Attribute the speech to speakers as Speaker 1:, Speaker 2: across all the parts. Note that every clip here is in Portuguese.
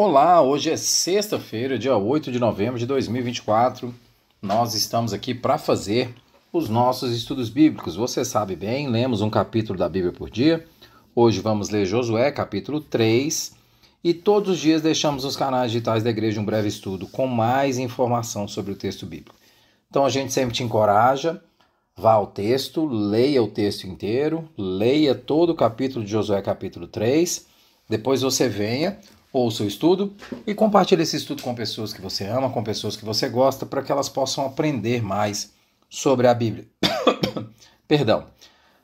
Speaker 1: Olá, hoje é sexta-feira, dia 8 de novembro de 2024. Nós estamos aqui para fazer os nossos estudos bíblicos. Você sabe bem, lemos um capítulo da Bíblia por dia. Hoje vamos ler Josué, capítulo 3. E todos os dias deixamos nos canais digitais da igreja um breve estudo com mais informação sobre o texto bíblico. Então a gente sempre te encoraja, vá ao texto, leia o texto inteiro, leia todo o capítulo de Josué, capítulo 3. Depois você venha ou o seu estudo e compartilhe esse estudo com pessoas que você ama, com pessoas que você gosta, para que elas possam aprender mais sobre a Bíblia. Perdão.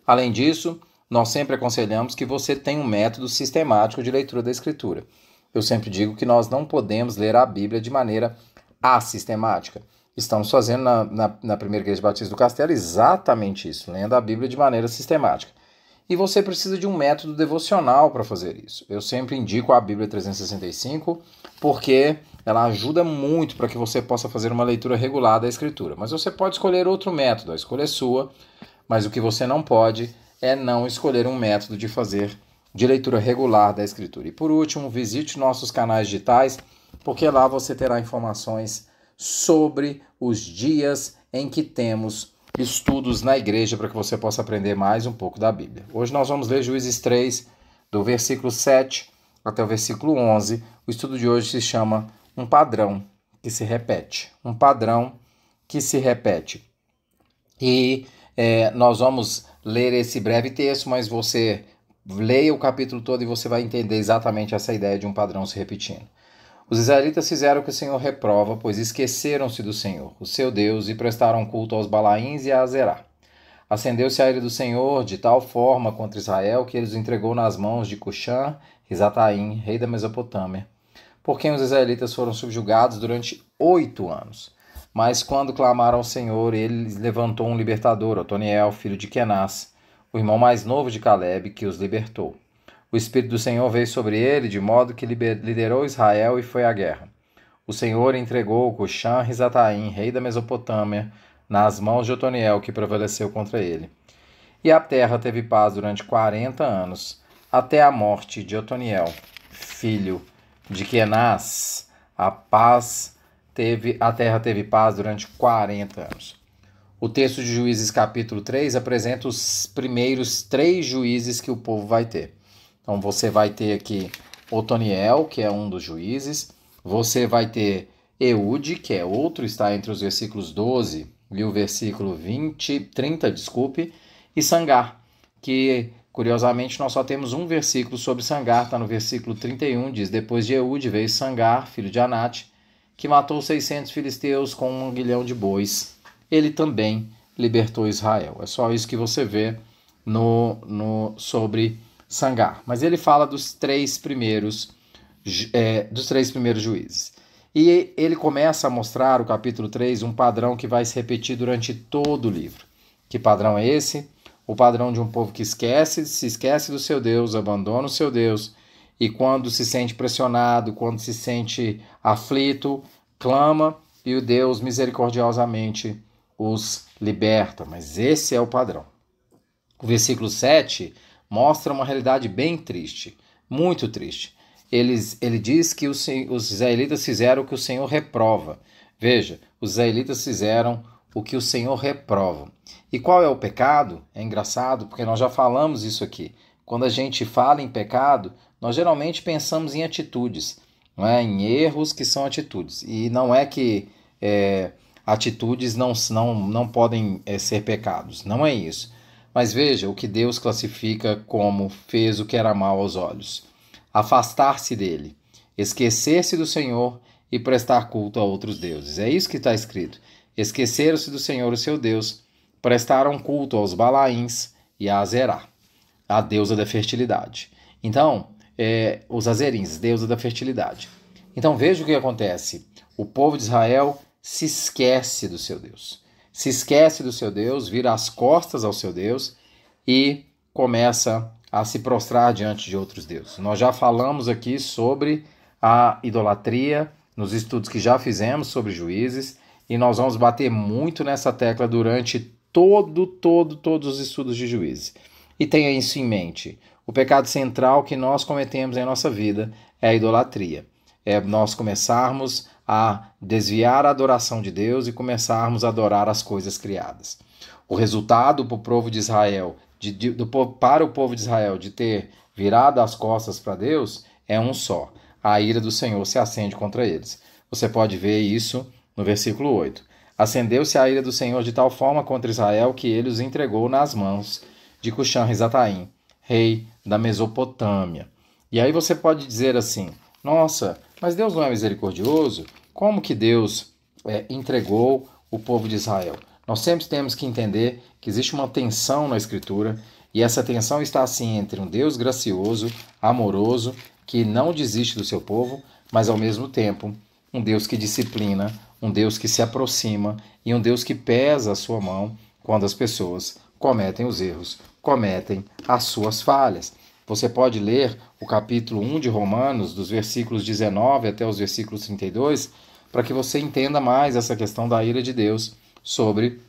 Speaker 1: Além disso, nós sempre aconselhamos que você tenha um método sistemático de leitura da Escritura. Eu sempre digo que nós não podemos ler a Bíblia de maneira assistemática. Estamos fazendo na, na, na primeira Igreja Batista do Castelo exatamente isso, lendo a Bíblia de maneira sistemática e você precisa de um método devocional para fazer isso. Eu sempre indico a Bíblia 365 porque ela ajuda muito para que você possa fazer uma leitura regular da Escritura. Mas você pode escolher outro método, a escolha é sua, mas o que você não pode é não escolher um método de fazer de leitura regular da Escritura. E por último, visite nossos canais digitais, porque lá você terá informações sobre os dias em que temos estudos na igreja para que você possa aprender mais um pouco da Bíblia. Hoje nós vamos ler Juízes 3, do versículo 7 até o versículo 11. O estudo de hoje se chama Um Padrão que se Repete. Um Padrão que se Repete. E é, nós vamos ler esse breve texto, mas você leia o capítulo todo e você vai entender exatamente essa ideia de um padrão se repetindo. Os israelitas fizeram o que o Senhor reprova, pois esqueceram-se do Senhor, o seu Deus, e prestaram culto aos Balaíns e a Azerá. Acendeu-se a ira do Senhor de tal forma contra Israel que ele os entregou nas mãos de Cuxã, Risataim, rei da Mesopotâmia, por quem os israelitas foram subjugados durante oito anos. Mas quando clamaram ao Senhor, ele levantou um libertador, Otoniel, filho de Kenaz, o irmão mais novo de Caleb, que os libertou. O Espírito do Senhor veio sobre ele, de modo que liderou Israel e foi à guerra. O Senhor entregou Cuxan Rizataim, rei da Mesopotâmia, nas mãos de Otoniel, que prevaleceu contra ele. E a terra teve paz durante quarenta anos, até a morte de Otoniel, filho de Kenaz. A paz teve, a terra teve paz durante quarenta anos. O texto de Juízes capítulo 3 apresenta os primeiros três juízes que o povo vai ter. Então você vai ter aqui Otoniel, que é um dos juízes, você vai ter Eude, que é outro, está entre os versículos 12 e o versículo 20, 30, desculpe, e Sangar, que curiosamente nós só temos um versículo sobre Sangar, está no versículo 31, diz: Depois de Eude veio Sangar, filho de Anate, que matou 600 filisteus com um guilhão de bois. Ele também libertou Israel. É só isso que você vê no, no sobre Sangar, mas ele fala dos três primeiros é, dos três primeiros juízes. E ele começa a mostrar o capítulo 3 um padrão que vai se repetir durante todo o livro. Que padrão é esse? O padrão de um povo que esquece, se esquece do seu Deus, abandona o seu Deus e quando se sente pressionado, quando se sente aflito, clama e o Deus misericordiosamente os liberta. Mas esse é o padrão. O versículo 7 mostra uma realidade bem triste, muito triste. Eles, ele diz que os, os israelitas fizeram o que o Senhor reprova. Veja, os israelitas fizeram o que o Senhor reprova. E qual é o pecado? É engraçado porque nós já falamos isso aqui. Quando a gente fala em pecado, nós geralmente pensamos em atitudes, não é? em erros que são atitudes. E não é que é, atitudes não, não, não podem é, ser pecados, não é isso. Mas veja o que Deus classifica como fez o que era mal aos olhos: afastar-se dele, esquecer-se do Senhor e prestar culto a outros deuses. É isso que está escrito. Esqueceram-se do Senhor, o seu Deus, prestaram culto aos Balaíns e a Azerá, a deusa da fertilidade. Então, é, os Azerins, deusa da fertilidade. Então veja o que acontece. O povo de Israel se esquece do seu Deus se esquece do seu Deus, vira as costas ao seu Deus e começa a se prostrar diante de outros deuses. Nós já falamos aqui sobre a idolatria nos estudos que já fizemos sobre juízes e nós vamos bater muito nessa tecla durante todo, todo, todos os estudos de juízes. E tenha isso em mente. O pecado central que nós cometemos em nossa vida é a idolatria. É nós começarmos a desviar a adoração de Deus e começarmos a adorar as coisas criadas. O resultado para o povo de Israel, de, de, do, para o povo de Israel de ter virado as costas para Deus, é um só. A ira do Senhor se acende contra eles. Você pode ver isso no versículo 8. Acendeu-se a ira do Senhor de tal forma contra Israel que ele os entregou nas mãos de Cuxan risataim rei da Mesopotâmia. E aí você pode dizer assim: nossa, mas Deus não é misericordioso? Como que Deus é, entregou o povo de Israel? Nós sempre temos que entender que existe uma tensão na Escritura e essa tensão está assim entre um Deus gracioso, amoroso, que não desiste do seu povo, mas ao mesmo tempo um Deus que disciplina, um Deus que se aproxima e um Deus que pesa a sua mão quando as pessoas cometem os erros, cometem as suas falhas. Você pode ler o capítulo 1 de Romanos, dos versículos 19 até os versículos 32, para que você entenda mais essa questão da ira de Deus sobre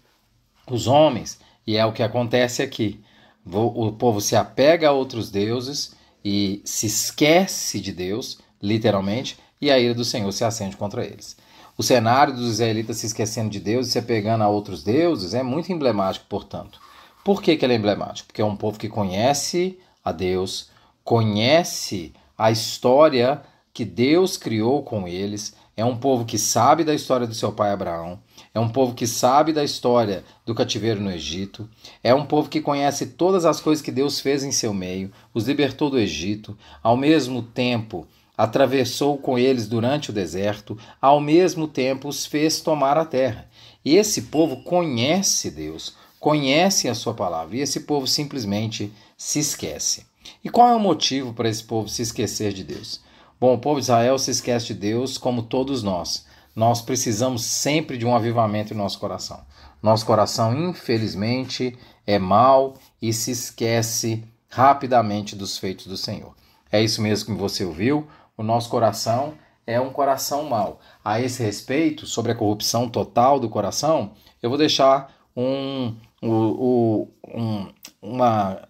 Speaker 1: os homens. E é o que acontece aqui. O povo se apega a outros deuses e se esquece de Deus, literalmente, e a ira do Senhor se acende contra eles. O cenário dos israelitas se esquecendo de Deus e se apegando a outros deuses é muito emblemático, portanto. Por que, que ele é emblemático? Porque é um povo que conhece a Deus, conhece a história que Deus criou com eles, é um povo que sabe da história do seu pai Abraão, é um povo que sabe da história do cativeiro no Egito, é um povo que conhece todas as coisas que Deus fez em seu meio, os libertou do Egito, ao mesmo tempo atravessou com eles durante o deserto, ao mesmo tempo os fez tomar a terra. E esse povo conhece Deus, conhece a sua palavra e esse povo simplesmente se esquece. E qual é o motivo para esse povo se esquecer de Deus? Bom, o povo de Israel se esquece de Deus como todos nós. Nós precisamos sempre de um avivamento em nosso coração. Nosso coração, infelizmente, é mau e se esquece rapidamente dos feitos do Senhor. É isso mesmo que você ouviu? O nosso coração é um coração mau. A esse respeito, sobre a corrupção total do coração, eu vou deixar um o, um, uma,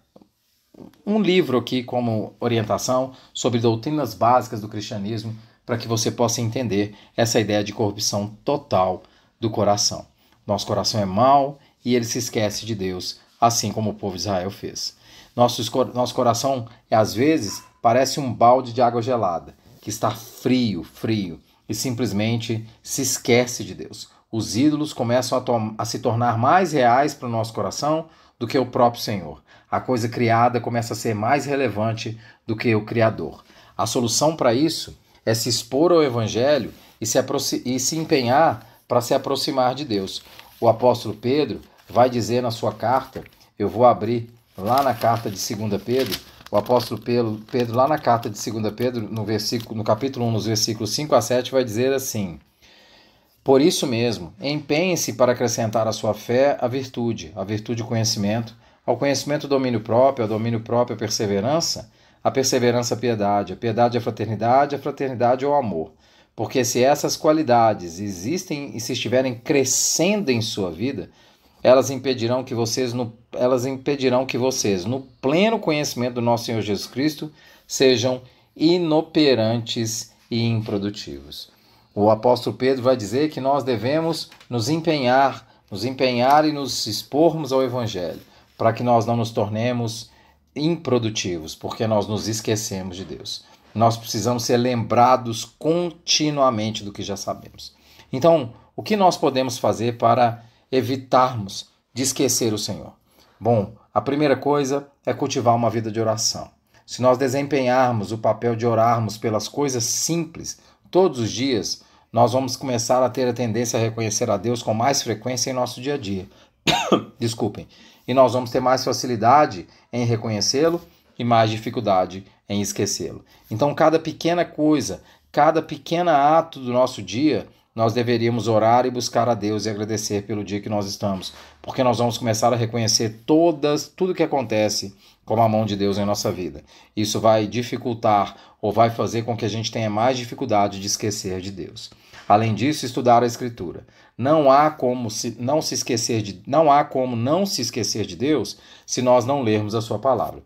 Speaker 1: um livro aqui como orientação sobre doutrinas básicas do cristianismo para que você possa entender essa ideia de corrupção total do coração. Nosso coração é mau e ele se esquece de Deus, assim como o povo de Israel fez. Nosso, nosso coração, às vezes, parece um balde de água gelada, que está frio, frio, e simplesmente se esquece de Deus. Os ídolos começam a, a se tornar mais reais para o nosso coração do que o próprio Senhor. A coisa criada começa a ser mais relevante do que o Criador. A solução para isso é se expor ao Evangelho e se, e se empenhar para se aproximar de Deus. O apóstolo Pedro vai dizer na sua carta, eu vou abrir lá na carta de 2 Pedro, o apóstolo Pedro, Pedro lá na carta de 2 Pedro, no, versículo, no capítulo 1, nos versículos 5 a 7, vai dizer assim: por isso mesmo, empenhe-se para acrescentar à sua fé a virtude, a virtude o conhecimento, ao conhecimento o domínio próprio, ao domínio próprio a perseverança, a perseverança a piedade, a piedade a fraternidade, a fraternidade o amor. Porque se essas qualidades existem e se estiverem crescendo em sua vida, elas impedirão que vocês no, elas impedirão que vocês, no pleno conhecimento do nosso Senhor Jesus Cristo, sejam inoperantes e improdutivos. O apóstolo Pedro vai dizer que nós devemos nos empenhar, nos empenhar e nos expormos ao Evangelho, para que nós não nos tornemos improdutivos, porque nós nos esquecemos de Deus. Nós precisamos ser lembrados continuamente do que já sabemos. Então, o que nós podemos fazer para evitarmos de esquecer o Senhor? Bom, a primeira coisa é cultivar uma vida de oração. Se nós desempenharmos o papel de orarmos pelas coisas simples, todos os dias, nós vamos começar a ter a tendência a reconhecer a Deus com mais frequência em nosso dia a dia. Desculpem. E nós vamos ter mais facilidade em reconhecê-lo e mais dificuldade em esquecê-lo. Então, cada pequena coisa, cada pequeno ato do nosso dia nós deveríamos orar e buscar a Deus e agradecer pelo dia que nós estamos, porque nós vamos começar a reconhecer todas tudo que acontece como a mão de Deus em nossa vida. Isso vai dificultar ou vai fazer com que a gente tenha mais dificuldade de esquecer de Deus. Além disso, estudar a escritura. Não há como se, não se esquecer de não há como não se esquecer de Deus se nós não lermos a sua palavra.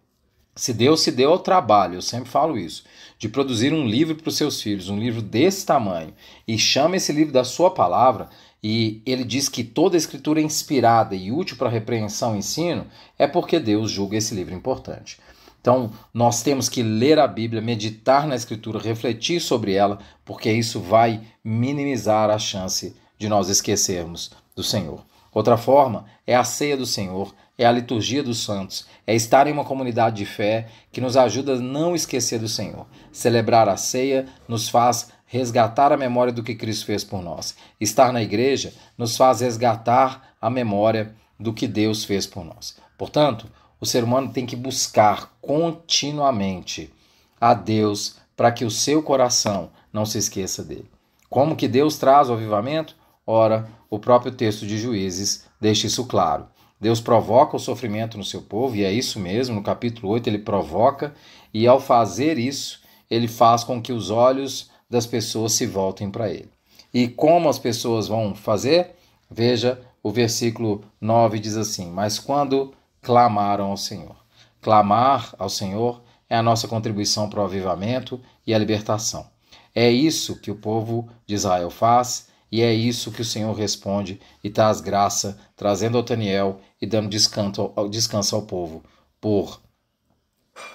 Speaker 1: Se Deus se deu ao trabalho, eu sempre falo isso, de produzir um livro para os seus filhos, um livro desse tamanho, e chama esse livro da sua palavra, e ele diz que toda escritura é inspirada e útil para repreensão e ensino, é porque Deus julga esse livro importante. Então, nós temos que ler a Bíblia, meditar na Escritura, refletir sobre ela, porque isso vai minimizar a chance de nós esquecermos do Senhor. Outra forma é a ceia do Senhor, é a liturgia dos santos, é estar em uma comunidade de fé que nos ajuda a não esquecer do Senhor. Celebrar a ceia nos faz resgatar a memória do que Cristo fez por nós. Estar na igreja nos faz resgatar a memória do que Deus fez por nós. Portanto, o ser humano tem que buscar continuamente a Deus para que o seu coração não se esqueça dele. Como que Deus traz o avivamento? Ora, o próprio texto de Juízes deixa isso claro. Deus provoca o sofrimento no seu povo, e é isso mesmo, no capítulo 8 ele provoca, e ao fazer isso, ele faz com que os olhos das pessoas se voltem para ele. E como as pessoas vão fazer? Veja o versículo 9 diz assim: Mas quando clamaram ao Senhor. Clamar ao Senhor é a nossa contribuição para o avivamento e a libertação. É isso que o povo de Israel faz e é isso que o Senhor responde e traz graça, trazendo ao Daniel e dando descanso ao, descanso ao povo por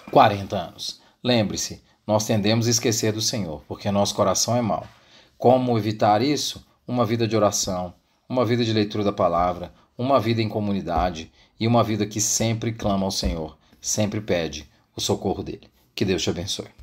Speaker 1: 40 anos. Lembre-se, nós tendemos a esquecer do Senhor, porque nosso coração é mau. Como evitar isso? Uma vida de oração, uma vida de leitura da palavra, uma vida em comunidade e uma vida que sempre clama ao Senhor, sempre pede o socorro dele. Que Deus te abençoe.